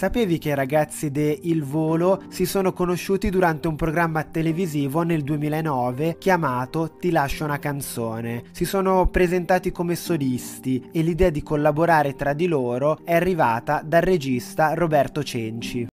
Sapevi che i ragazzi de Il Volo si sono conosciuti durante un programma televisivo nel 2009 chiamato Ti lascio una canzone. Si sono presentati come solisti e l'idea di collaborare tra di loro è arrivata dal regista Roberto Cenci.